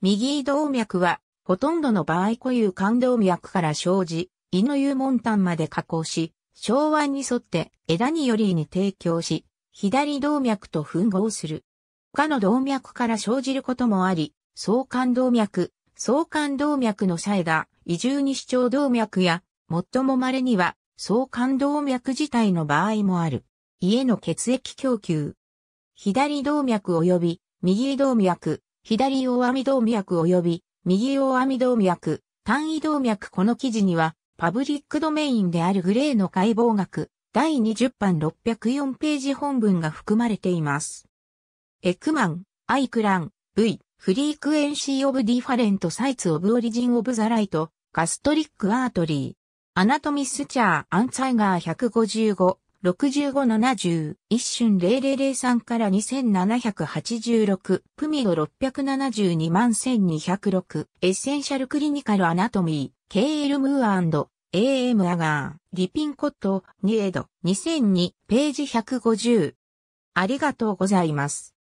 右胃動脈は、ほとんどの場合固有冠動脈から生じ、胃の有門端まで加工し、小腕に沿って枝により胃に提供し、左動脈と吻合する。他の動脈から生じることもあり、相関動脈、相関動脈の際が、移住に主張動脈や、最も稀には、相関動脈自体の場合もある。胃への血液供給。左動脈及び右動脈、左大網動脈及び右大網動脈、単位動脈この記事には、パブリックドメインであるグレーの解剖学、第20版604ページ本文が含まれています。エクマン、アイクラン、V、フリークエンシーオブディファレントサイツオブオリジンオブザライト、ガストリックアートリー、アナトミスチャーアンツァイガー155、6570、一瞬0003から2786、プミド672万1206、エッセンシャルクリニカルアナトミー、KL ムーアンド、AM アガー、リピンコット、ニエド、2002、ページ150。ありがとうございます。